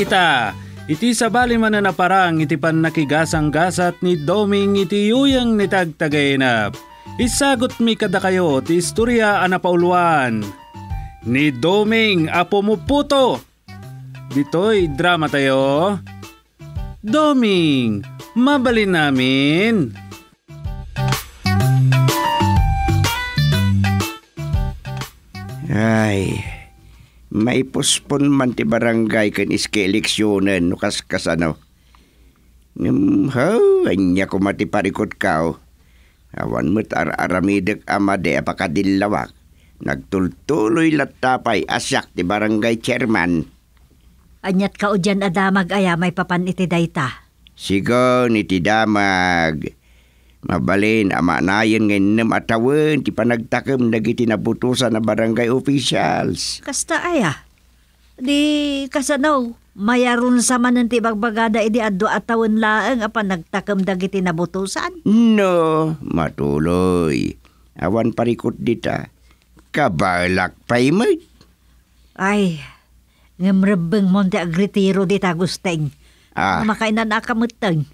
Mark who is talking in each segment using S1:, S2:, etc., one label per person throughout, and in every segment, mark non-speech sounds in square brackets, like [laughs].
S1: ita. Iti sabali man na parang iti pan nakigasang-gasat ni Doming iti yuyang nitagtagaynap. Isagot mi kada kayo ti istorya anapauluan. Ni Doming apo mo puto. Ditoy drama tayo. Doming, mabalin namin.
S2: Ay, may pospon man ti barangay ken iski eleksyonen no kas kasano. Um, ho, anya ko matiparikot kao. Oh. Awan mo't ar-aramidek ama de apakadilawak. Nagtultuloy latapay asyak ti barangay chairman.
S3: Anyat ka o dyan adamag aya may papan iti dayta.
S2: Sigo ni ti damag. Mabalin, amanayan ngayon na matawan, ti panagtakam dagiti naputusan na barangay officials.
S3: Kasta aya, Di kasanaw, mayaron sa man ti bagbagada idi eh, addo atawan laeng apan nagtakam dagiti nabutusan.
S2: No, matuloy. Awan parikot dita. Kabalak pa'y
S3: Ay, ngamrebeng monte agritiro dita gusteng. Ah. Makainan akamutang.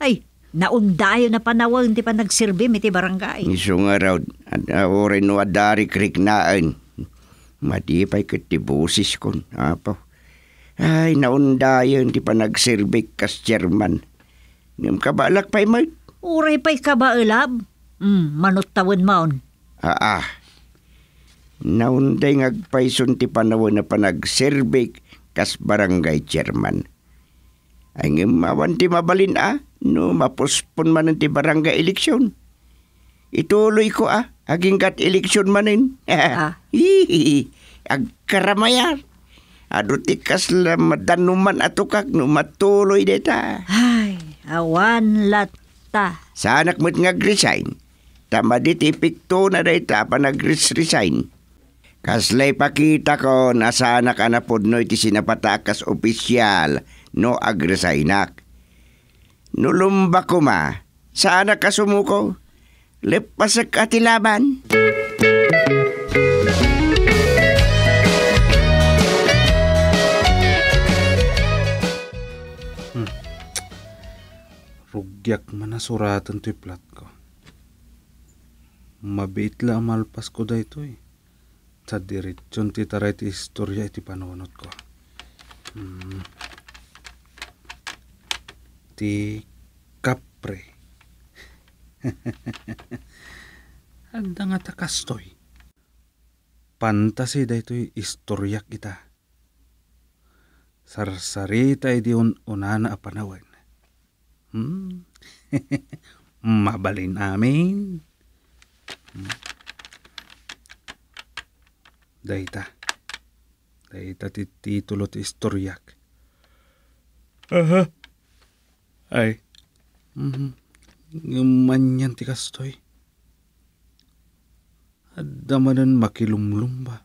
S3: Ay, Naundayo na panawang ti pa nagsirbi miti barangay.
S2: Iso nga raw, orin no adari krik naan. Matipay kat kon, apaw. Ay, naundayo ti pa nagsirbi kas chairman. Ngam kabalak pa'y may? Uray pa'y
S3: kabaalab. Mm, manutawan maon.
S2: Ah, ah. Naunday ngagpayson ti panawon na panagsirbik kas barangay chairman. Ang imawan ti mabalin ah. No, mapospon man ang barangay eleksyon. Ituloy ko ah, aging kat eleksyon manin. [laughs] ah. Hihihi, agkaramayan. Adutikas la madanuman atukak no matuloy deta.
S3: Ay, awan latta.
S2: Sanak mo't nga resign. Tama dit ipikto na deta pa nag-resign. Kaslay pakita ko na sana ka na pod no iti sinapatakas opisyal no agresainak. Nulumba ko ma, saan ka sumuko? Lipasak atilaban.
S1: Hmm. Rugyak man na suratan to'y plat ko. Mabait la malpas ko da ito eh. Sa diretsyon ti taray ti istorya iti panunot ko. Hmm di kapre. [laughs] Handa nga takastoy. Pantasi Pantasi daytoy istorya kita. Sarsarita di un-unana apanawan. Hmm? [laughs] Mabalin namin. Hmm. Dayta. Dayta titulo ti istoryak. Aha. Uh-huh. Ay. Mm-hmm. Manyan ti kastoy. Eh. At damanan makilumlum ba?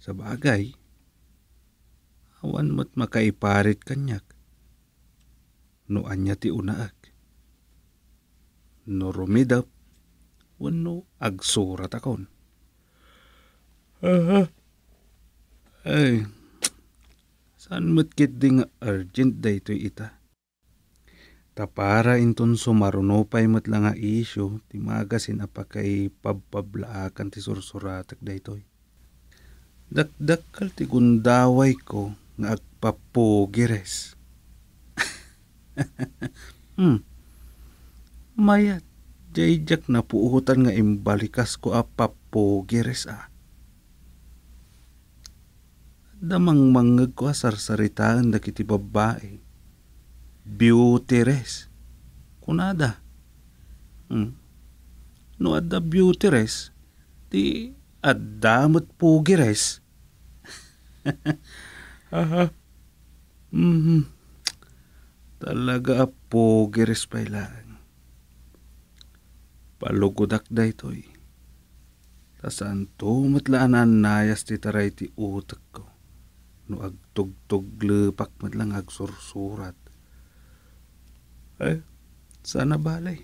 S1: Sa bagay, awan mo't makaiparit kanyak. Noan niya ti unaag. No rumidap, wano agsurat akon. Uh-huh. Ay, Saan mo't kit ding urgent day dayto ita? Tapara inton sumaruno pay mo't lang nga isyo, timagasin apakay pabpablaakan ti sursuratak daytoy. Dakdakkal ti gundaway ko nga agpapugires. [laughs] hmm. Mayat, jayjak na puutan nga imbalikas ko a apapugires ah damang manggag ko sarsaritaan da kiti babae. Beauty res. Kunada. Hmm. No adda beauty res, di addamat pugi res. [laughs] Aha. Mm-hmm. Talaga pugi res pailaan. Palugodak da ito'y. Eh. Tasaan to matlaanan nayas ti taray ti utak ko no agtugtog lupak man lang agsursurat. Eh, sana balay.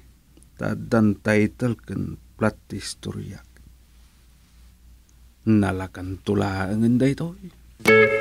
S1: Tadan title kan plot istoryak. Nalakan tulaangan day to. Eh.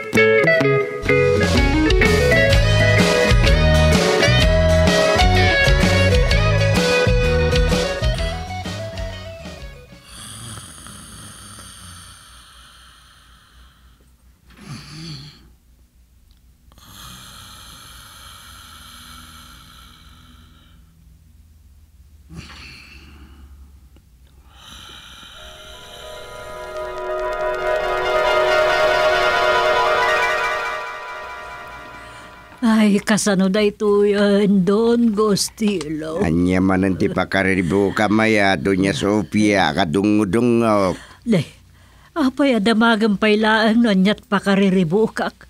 S3: Ay, kasano da ito yan, Don Gostilo?
S2: Anya man ang tipakaribo maya, Doña Sofia, kadungudungok.
S3: Lay, apay adamagang pailaan no anyat pakariribo kak.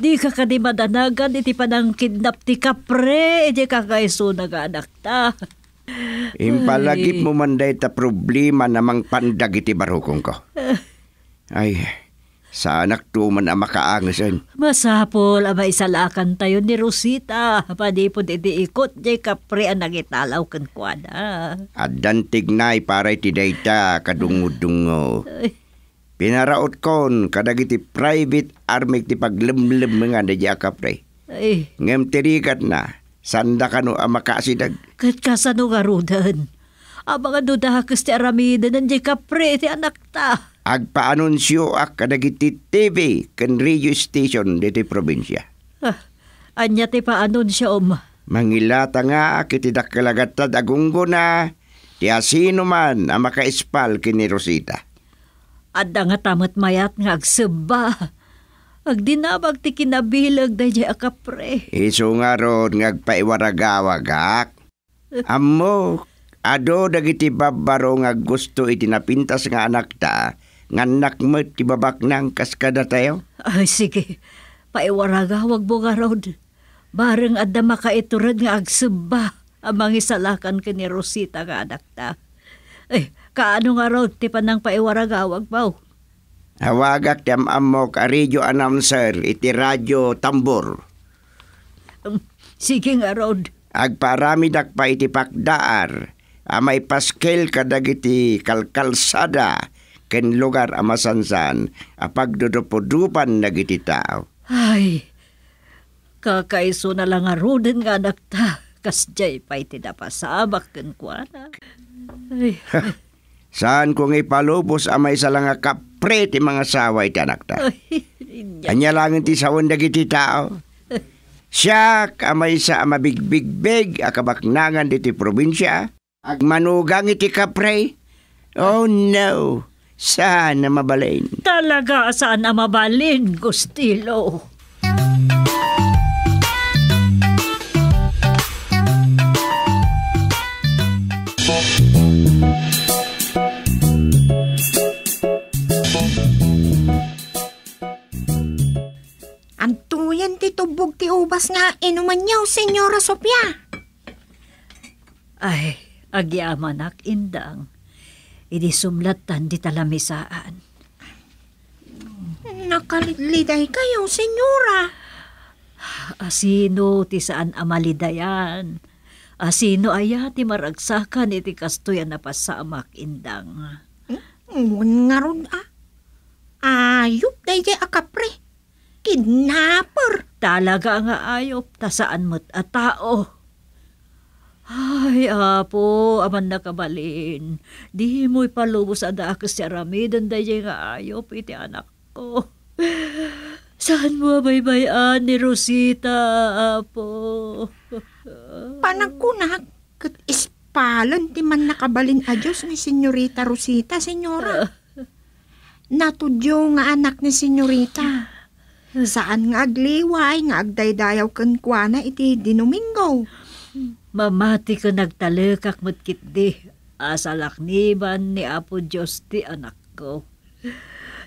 S3: Di ka ka di madanagan, iti panang kidnap ti kapre, iti ka kaiso naganak ta.
S2: Impalagip mo man day ta problema namang pandag iti barukong ko. Eh. Ay, sa anak to man ang makaangasan.
S3: Masapol, ama isalakan tayo ni Rosita. Panipod iti ikot, di kapre ang nagitalaw kan kuwada.
S2: dantig tignay paray ti dayta kadungudungo. [laughs] Pinaraot kon kadagiti private army ti paglimlim nga na di akapre. Ay. Ngem tirikat na, sanda ka no ang makasidag.
S3: Kat kasano nga rudan. Abang ano dahakas ti aramida ng di kapre ti anak ta
S2: agpaanunsyo ak kadagiti TV ken radio station dito probinsya. Ah, anya ti paanunsyo om. Mangilata nga kiti dakalagatad agunggo na ti asino man ang makaispal kini Rosita.
S3: Adda nga tamat mayat nga agseba. Agdinabag ti kinabilag da di akapre.
S2: Iso nga ron ngagpaiwaragawag ak. Amo, ado dagiti babaro nga gusto itinapintas nga anak ta Nganak mo, tibabak na ang kaskada tayo?
S3: Ay, sige. Paiwaraga, wag mo nga Rod. Barang adda makaiturad nga agsubba amang isalakan ka ni Rosita nga anak ta. Eh, kaano nga Rod, ti panang paiwaraga, wag mo.
S2: Hawagak ti amok a radio announcer iti radio tambor. Um, sige nga Rod. Agparamidak pa iti pakdaar amay paskel kadagiti kalkalsada ken lugar amasansan a pagdudupudupan nagititao.
S3: Ay, kakaiso na lang aruden nga anak ta, kas jay pa'y tinapasabak ken kuana.
S2: Ay, [laughs] Saan kong ipalubos amay sa lang kapre ti mga saway ti anak ta? Ay, Anya lang ti sawon dagiti tao. Siya kamay sa amabigbigbig akabaknangan diti probinsya. Agmanugang iti kapre. Oh no! Saan na mabalin?
S3: Talaga saan ang mabalin, Gustilo?
S4: Antuyan ti tubog ti ubas nga inuman niyaw, Senyora Sofia.
S3: Ay, agyaman ak indang Idi sumlatan di talamisaan.
S4: Nakaliday kayo,
S3: senyora. Asino ti saan amalidayan? Asino aya ti maragsakan iti kastuyan na pasamak indang.
S4: Ngun nga ron ah. Ayop day kay akapre.
S3: Kidnapper. Talaga nga ayop ta saan mo't a tao. Ay, apo, aman na kabalin. Di mo'y palubos ada ako si Aramidan dahi nga ayop iti anak ko. Saan mo
S4: baybayan ni Rosita, apo? Panagkunak, kat ispalon ti man nakabalin a Diyos ni Senyorita Rosita, Senyora. Natudyo nga anak ni Senyorita. Saan nga agliway nga agdaydayaw kankwana iti dinumingaw Mamati
S3: ka nagtalekak matkit di. Asalakniban ni Apo Diyos ti anak ko.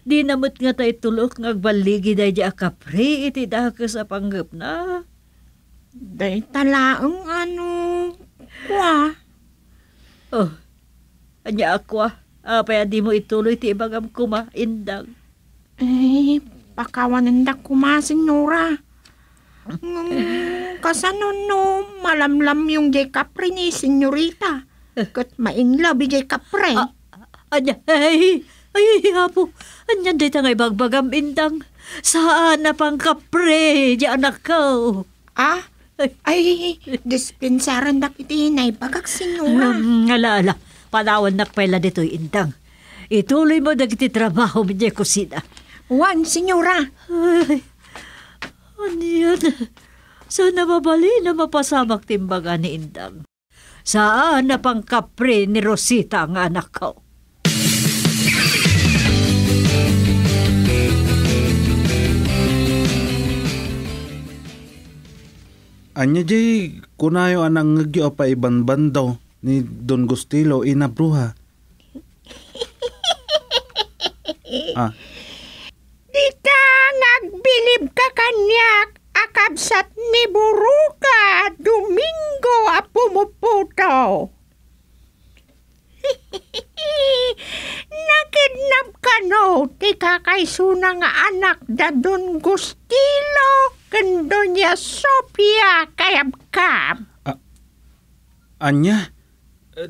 S3: Di namot nga tayo tulok ngagbaligi day di akapri iti daka sa panggap na. Day talaang ano, kwa. Oh, anya akwa. Ah, paya di mo
S4: ituloy ti ibagam kuma, indang. Eh, pakawanan da kuma, senyora. Mm, Kasano no, malamlam yung J. Capri ni Senyorita. Kat mainlabi J. Capri. Ah, anya, ay,
S3: ay, hapo. Anya, dito nga bagbagam indang. Saan na pang kapre, di anak ko? Ah, ay, dispensaran na kiti na ipagak sinura. Um, mm, mm, ala, ala, Palawan na pala dito'y indang. Ituloy mo na kiti trabaho mo niya kusina. Juan, senyora. Ay. Ano [laughs] Sana mabali na mapasamak timbaga ni Indang. Saan na pangkapre ni Rosita ang anak ko?
S1: Anya jay, kunayo anang ngagyo pa ibang bando ni Don Gustilo ina bruha.
S4: [laughs] ah, Bilib ka kanyak, akabsat ni Buruka, Domingo apumuputaw. [laughs] Nakidnap ka no, ti kakaisuna nga anak da Don Gustilo, kendo niya Sophia kayabkab.
S1: anya?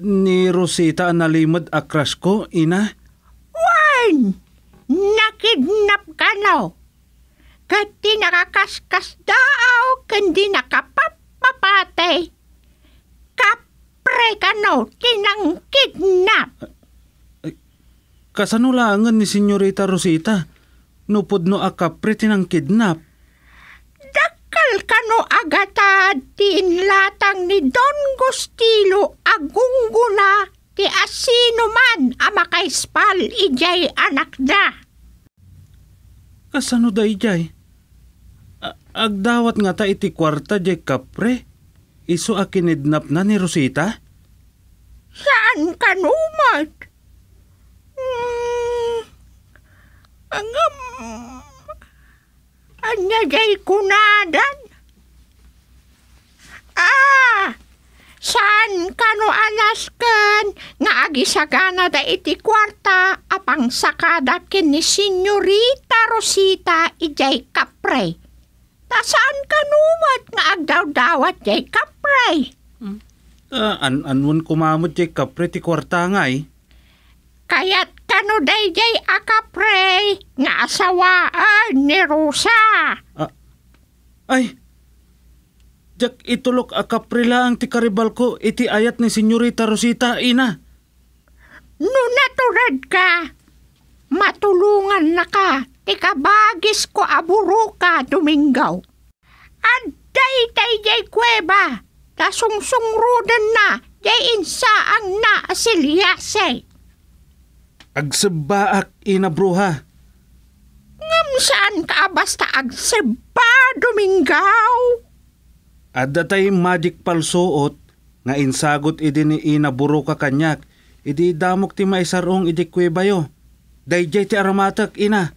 S1: Ni Rosita nalimod akras ko, ina?
S4: Wan! Nakidnap ka no, Kandi nakakaskas daaw, kandi nakapapapatay. Kapre ka no, kinangkidnap.
S1: Kasanulangan ni Senyorita Rosita, nupod no akapre tinang kidnap.
S4: Dakal ka no agata, latang ni Don Gustilo agungguna, ti asino man amakaispal ijay anak da. Kasano da ijay?
S1: agdawat nga ta iti kwarta jay kapre. Iso a kinidnap na ni Rosita?
S4: Saan ka numat? Mm, ang um, anya jay kunadan? Ah! Saan ka no anaskan nga agisagana da iti kwarta apang sakada ken ni Senyorita Rosita ijay kapre? Tasaan ka numat nga agdaw-dawat, Jacob, kapray? Hmm? Uh,
S1: an anun kumamot, Jacob, pre, ti kwarta nga eh.
S4: Kaya't kanu day, jay, akapray pre, nga asawaan ni Rosa. Uh, ah, ay, Jack, itulok akapray pre, lang ti karibal ko,
S1: iti ayat ni Senyorita Rosita, ina.
S4: No, naturad ka. Matulungan na ka tikabagis ko aburuka Domingaw. Aday tay jay kuweba, tasungsungrudan na, jay insaang na asilyase.
S1: Agsebaak inabruha.
S4: Ngam saan ka basta agseba, Domingaw?
S1: Adatay magic palsuot, nga insagot idi ni ina ka kanyak, idi damok ti maisarong idi kuweba yo. Dayjay ti aramatak ina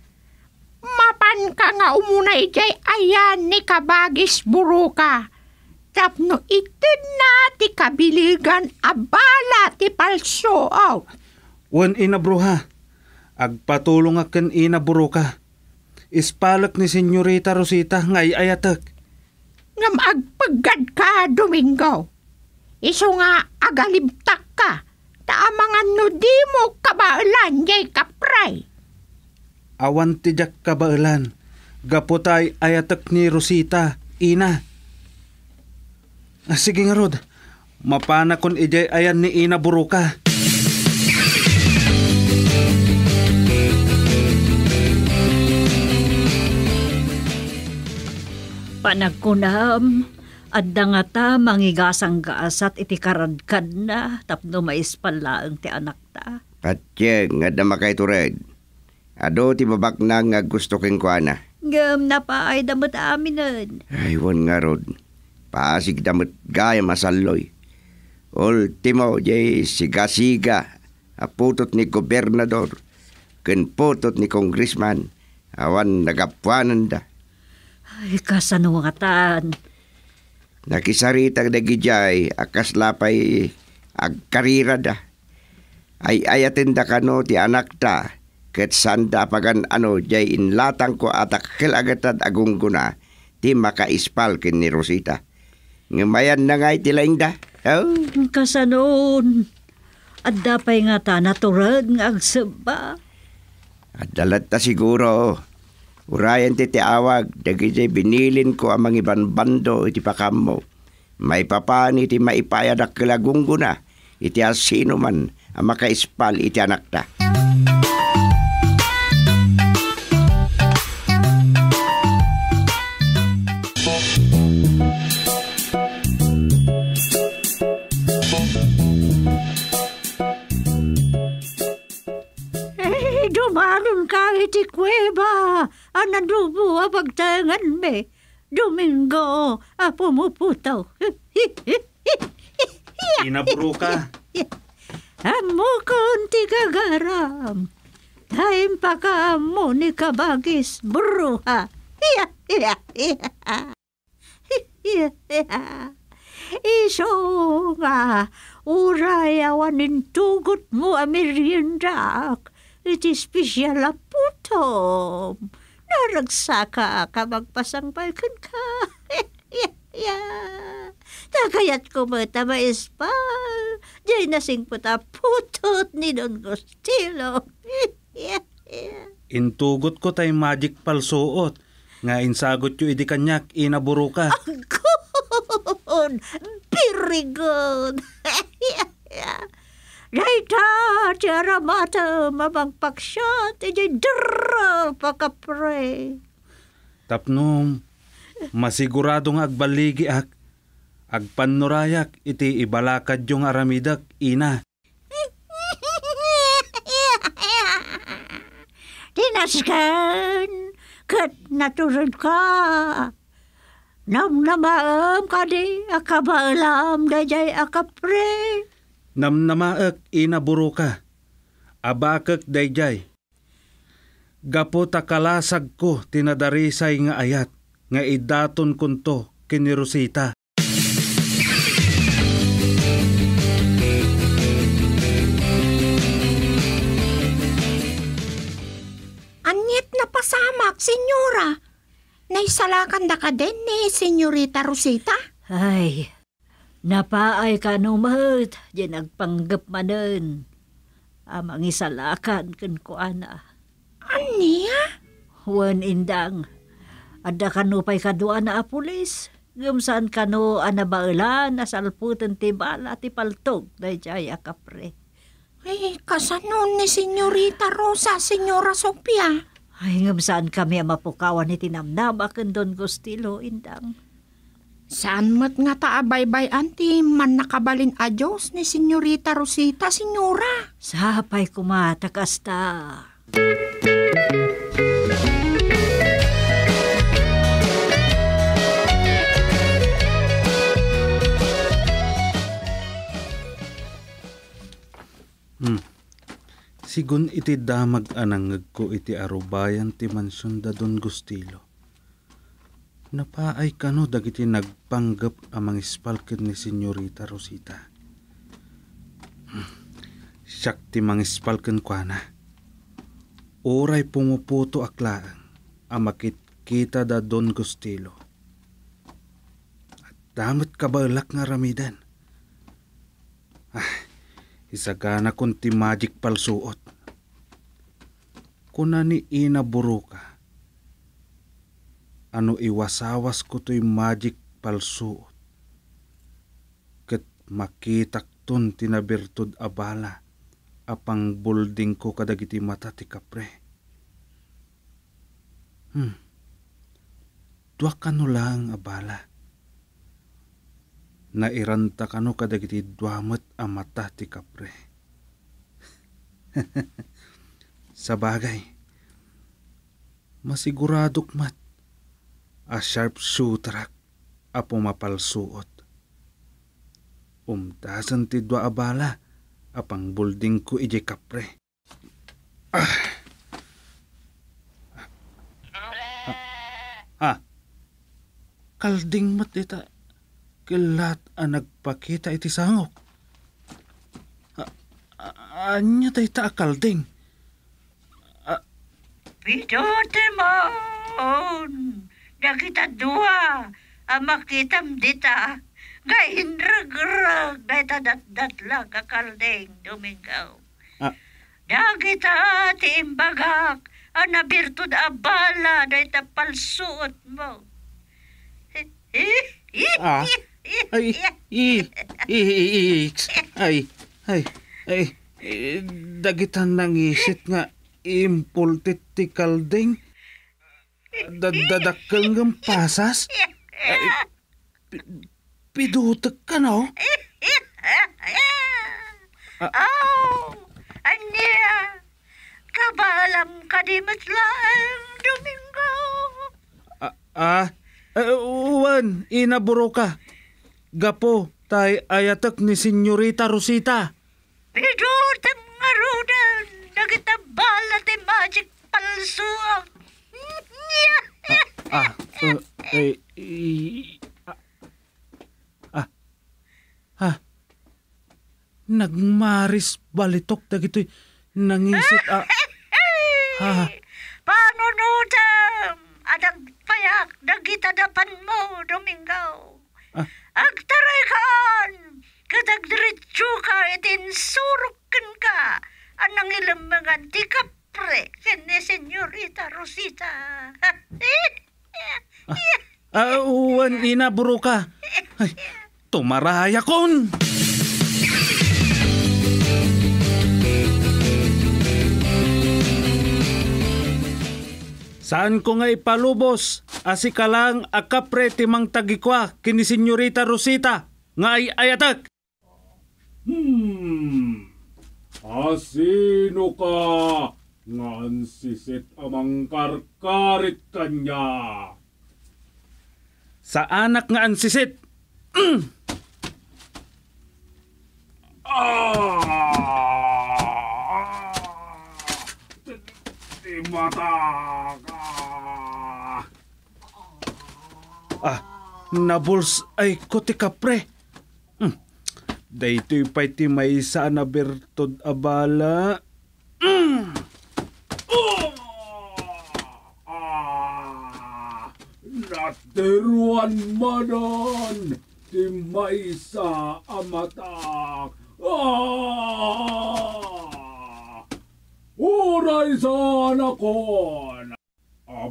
S4: Kan ka nga umuna ijay ayan ni kabagis buruka. Tapno itin na ti kabiligan abala ti palso. aw. Oh.
S1: Wan ina bruha, agpatulong akin ina buruka. Ispalak ni Senyorita Rosita ngay ayatak.
S4: Ngam agpaggad ka, Domingo. Iso nga agalibtak ka. Taamangan no di mo kabaalan jay kapray
S1: awan ti jak kabaelan gaputay ayatek ni Rosita, ina. Ah, sige nga Rod, mapana kon ijay ayan ni ina buruka.
S3: Panagkunam, adda nga ta mangigasang gaasat iti karadkad na tapno maispalaang ti anak ta.
S2: Katye, nga da makay tured Ado ti babak na nga gusto keng kuana.
S3: Ngam na pa ay damot aminan.
S2: Ay, wan nga rod. Pasig damot gaya masaloy. Ultimo, jay siga-siga. Aputot ni gobernador. Kenputot ni congressman. Awan nagapuanan da.
S3: Ay, kasanuatan.
S2: Nakisarita dagijay, akas lapay agkarira da. Ay ayatin da kano ti anak ta Ket sanda pagan ano jay inlatang ko atak kilagatad agungguna ti makaispal kin ni Rosita. Ngamayan na nga itilaing da. Oh. Kasanoon.
S3: At dapay nga ta naturag ng agsaba.
S2: At dalat ta siguro. Urayan ti tiawag. Dagiti binilin ko ang mga ibang bando iti pakam May papani ti maipayad akilagungguna. Iti asino man ang makaispal iti anak ta.
S3: idumanim kahit ikweba, anadubo abagtangan me. Domingo, a ah, pumuputaw.
S1: [laughs] Inaburo ka.
S3: Amukon tigagaram. Taim pa ka mo ni kabagis bruha. [laughs] Iso nga, uray awanin tugot mo amirindak iti special aputom. Naragsaka ka magpasangbal kun ka. [laughs] yeah. ko mo tamaisbal. Diyay nasing puta putot ni Don Gustilo. yeah, [laughs] yeah.
S1: Intugot ko tay magic palsuot. Nga insagot yu idi kanyak, inaburo ka.
S3: Agon! [laughs] Very Gaita charamata mabangpaksyat ijay dra pakapre.
S1: Tapnom, masigurado nga agbaligi ak. Agpanurayak iti ibalakad yung aramidak, ina.
S3: Tinaskan, kat naturod ka. Namnamaam ka di, akabaalam, dajay akapray
S1: namnamaak inaburo ka, abakak dayjay. Gapo takalasag ko tinadarisay nga ayat, nga idaton kunto kinirusita.
S4: Anyet na pasamak, senyora. Naisalakan da ka din ni Senyorita Rosita?
S3: Ay, Napaay ka no numat, di nagpanggap manen. Amang isalakan kan ko ana. Aniya? Huwan indang. Adda ka nupay ka doon na apulis. Gumsaan ka no anabailan na salputan ti bala ti paltog na jaya kapre.
S4: Ay, eh, kasanon ni Senyorita
S3: Rosa, Senyora Sofia. Ay, ngam saan kami ang mapukawan ni tinamnama kandon Gustilo, Indang.
S4: Saan mat nga taabaybay anti man nakabalin a Diyos ni Senyorita Rosita, Senyora? Sapay kumata kasta.
S1: Hmm. Sigun iti damag anangag ko iti arubayan ti mansyon da don gustilo Napaay kano dagiti nagpanggap amang ispalkid ni Senyorita Rosita. [clears throat] Siyak ti mang ispalkin kwa na. Oray pumuputo aklaang amakit makikita da Don Gustilo. At damat kabalak nga ramidan. Ah, isa ka ti magic palsuot. Kuna ni Ina Buruka ano iwasawas ko to'y magic palsuot. Ket makitak ton tinabertod abala. Apang bulding ko kadagiti mata ti kapre. Hmm. Dua kano lang abala. Nairanta kano kadagiti duamet a mata ti kapre. [laughs] Sa bagay, Masiguradok mat a sharp sutrak a pumapalsuot. Umtasan ti dua abala apang pangbulding ko ije kapre. Ah. Ha? Ah. ah. Kalding mat ita kilat a nagpakita iti sangok. Ah. Ah, anya tayo ta akalding.
S3: Bito timon! kita dua amakitam dita gain rag-rag daita dat-datla kakalding
S1: Domingo. Ah.
S3: Dagita ti imbagak ana birtud abala daita palsuot mo.
S4: Ah. Ay, i, i, i,
S1: ay, ay, ay, dagitan nang isit nga impultit ti kalding Dadakangam pasas? Pidutag ka no? [laughs]
S4: Oh, anya.
S3: Kabalam ka di matlaang Domingo.
S1: Ah, ah eh, uwan, inaburo ka. Gapo, tay ayatak ni Senyorita Rosita.
S3: Pidutag nga rudan, nagitabala ti magic palsuang
S1: Ah, uh, eh, eh, ah, ah, ah. nagmaris balitok dagitoy nangisip ah,
S3: ha, ah. Paano no, tam? Adag payak, nagitadapan mo, Domingo. Ah. Agtaray kaan, katagdiritsyo ka, itinsurok ka, anang ilang mga tikap Réjenme, eh, señorita Rosita.
S1: Ah, ah uwan, inaburo ka. Ay, tumaraya kon! Saan ko nga ipalubos? Asikalang akapre timang tagikwa kini senyorita Rosita nga ay ayatak. Hmm. Asino ka? ngan sisit amang karkarit kanya. Sa anak nga ansisit. Mm!
S4: Ah! Di mata
S1: ka. Ah, nabuls ay kotika pre. Mm. Daytoy pa'y ti sa anabertod abala. Mm. Natiruan mo nun, si Maysa Amatak. Ah! Uray sana ko na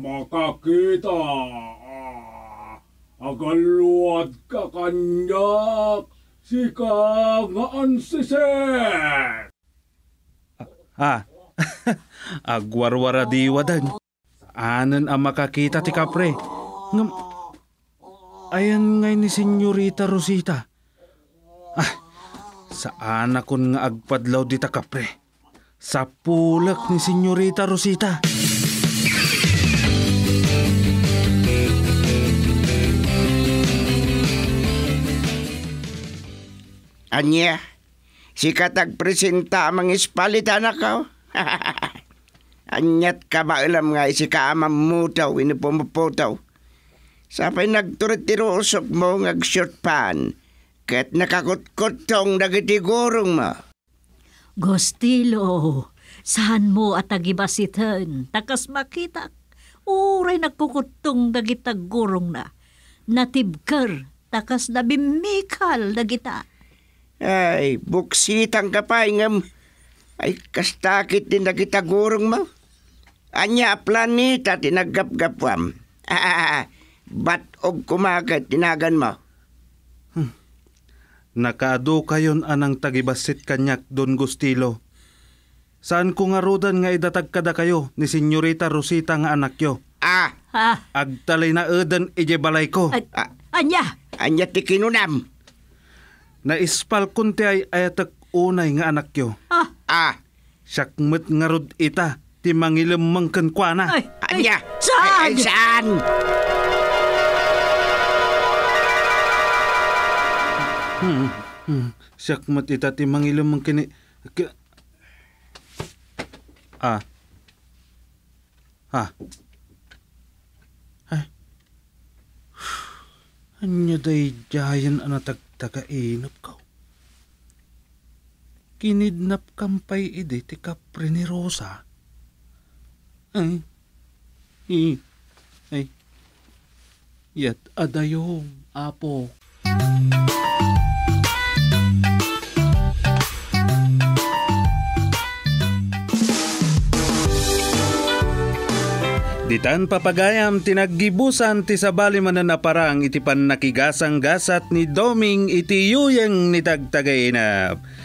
S1: makakita. Ah, agaluad ka kanyak, si kangaan si Seth. Ah, ah. [laughs] Agwarwara diwadag. Anan ang makakita ti kapre. Ngam, ayan ngay ni Senyorita Rosita. Ah, saan akon nga agpadlaw di kapre? Sa pulak ni Senyorita Rosita.
S2: Anya, sikat presenta ang mga espalita na kao. [laughs] Anyat ka mailam nga isi ka amamutaw inipumuputaw. Sapay nagturitiro usok mo ngag-short pan. Kat nakakutkot tong nagitigurong ma.
S3: Gostilo, saan mo at agibasitan? Takas makita, uray nagkukutong dagitagurong na. Natibker, takas nabimikal dagita.
S2: Ay, buksitang kapay ngam ay kastakit din nagitagurong mo. Anya planeta tinaggapgapwam. Ah, [laughs] bat og kumagat tinagan mo. Hmm. Nakaado kayon
S1: anang tagibasit kanyak Don Gustilo. Saan ko nga rodan nga idatag kada kayo ni Senyorita Rosita nga anak yo? Ah! ah. Agtalay na edan ije balay ko. At, ah. Anya! Anya ti kinunam! Naispal kun ay ayatak unay nga anak yo. Ah. ah. Sakmat nga rod ita, ti mangilem mangkan kwa na. Ay, ay, Saan? Ay, ay, Hmm, hmm. ita ti mangilem mangkan Ka... Ah. Ah. Ay. Anya day jayan anatagtagainap ka kinidnap kampay ide ti kapre ni Rosa. Ay, i, ay, yat adayong apo. Ditan papagayam tinaggibusan ti sabali mananaparang iti pan nakigasang gasat ni Doming iti yuyang ni tagtagainap.